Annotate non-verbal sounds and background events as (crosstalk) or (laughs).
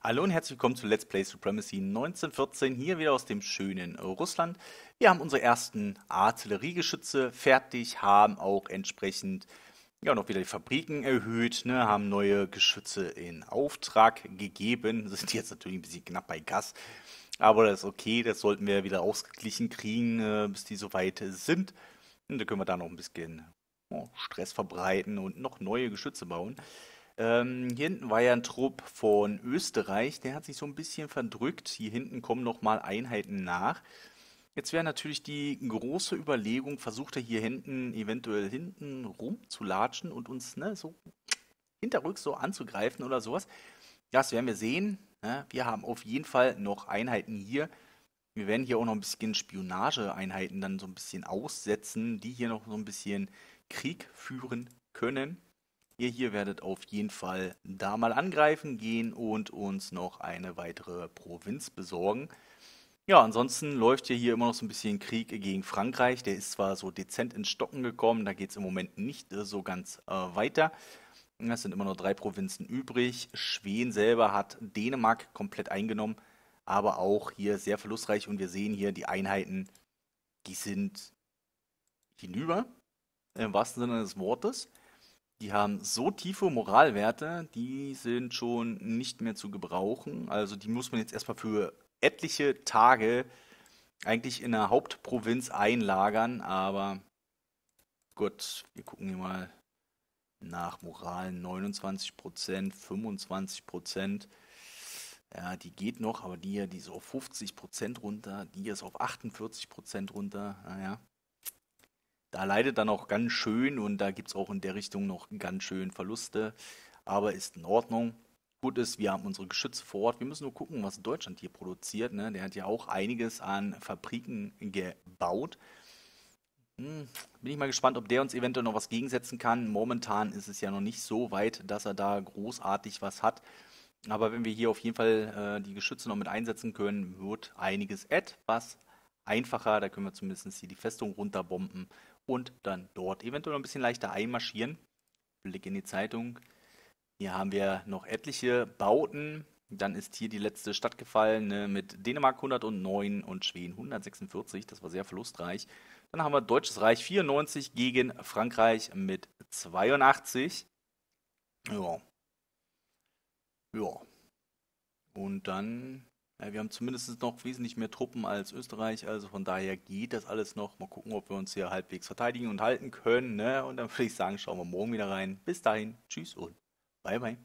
Hallo und herzlich willkommen zu Let's Play Supremacy 1914, hier wieder aus dem schönen Russland. Wir haben unsere ersten Artilleriegeschütze fertig, haben auch entsprechend ja, noch wieder die Fabriken erhöht, ne, haben neue Geschütze in Auftrag gegeben, (laughs) sind jetzt natürlich ein bisschen knapp bei Gas, aber das ist okay, das sollten wir wieder ausgeglichen kriegen, äh, bis die soweit sind. Und dann können wir da noch ein bisschen oh, Stress verbreiten und noch neue Geschütze bauen. Ähm, hier hinten war ja ein Trupp von Österreich, der hat sich so ein bisschen verdrückt. Hier hinten kommen nochmal Einheiten nach. Jetzt wäre natürlich die große Überlegung, versucht er hier hinten eventuell hinten rumzulatschen und uns ne, so hinterrücks so anzugreifen oder sowas. Das werden wir sehen. Ne? Wir haben auf jeden Fall noch Einheiten hier. Wir werden hier auch noch ein bisschen Spionageeinheiten dann so ein bisschen aussetzen, die hier noch so ein bisschen Krieg führen können. Ihr hier werdet auf jeden Fall da mal angreifen gehen und uns noch eine weitere Provinz besorgen. Ja, ansonsten läuft hier, hier immer noch so ein bisschen Krieg gegen Frankreich. Der ist zwar so dezent ins Stocken gekommen, da geht es im Moment nicht äh, so ganz äh, weiter. Es sind immer noch drei Provinzen übrig. Schweden selber hat Dänemark komplett eingenommen, aber auch hier sehr verlustreich. Und wir sehen hier die Einheiten, die sind hinüber, im wahrsten Sinne des Wortes. Die haben so tiefe Moralwerte, die sind schon nicht mehr zu gebrauchen. Also die muss man jetzt erstmal für etliche Tage eigentlich in der Hauptprovinz einlagern, aber gut, wir gucken hier mal nach Moral. 29%, 25%. Ja, die geht noch, aber die hier, die ist auf 50% runter, die ist auf 48% runter, naja da leidet dann auch ganz schön und da gibt es auch in der Richtung noch ganz schön Verluste. Aber ist in Ordnung. Gut ist, wir haben unsere Geschütze vor Ort. Wir müssen nur gucken, was Deutschland hier produziert. Ne? Der hat ja auch einiges an Fabriken gebaut. Hm, bin ich mal gespannt, ob der uns eventuell noch was gegensetzen kann. Momentan ist es ja noch nicht so weit, dass er da großartig was hat. Aber wenn wir hier auf jeden Fall äh, die Geschütze noch mit einsetzen können, wird einiges etwas einfacher. Da können wir zumindest hier die Festung runterbomben und dann dort eventuell ein bisschen leichter einmarschieren. Blick in die Zeitung. Hier haben wir noch etliche Bauten. Dann ist hier die letzte Stadt gefallen ne, mit Dänemark 109 und Schweden 146. Das war sehr verlustreich. Dann haben wir Deutsches Reich 94 gegen Frankreich mit 82. Ja. Ja. Und dann wir haben zumindest noch wesentlich mehr Truppen als Österreich, also von daher geht das alles noch. Mal gucken, ob wir uns hier halbwegs verteidigen und halten können. Ne? Und dann würde ich sagen, schauen wir morgen wieder rein. Bis dahin, tschüss und bye bye.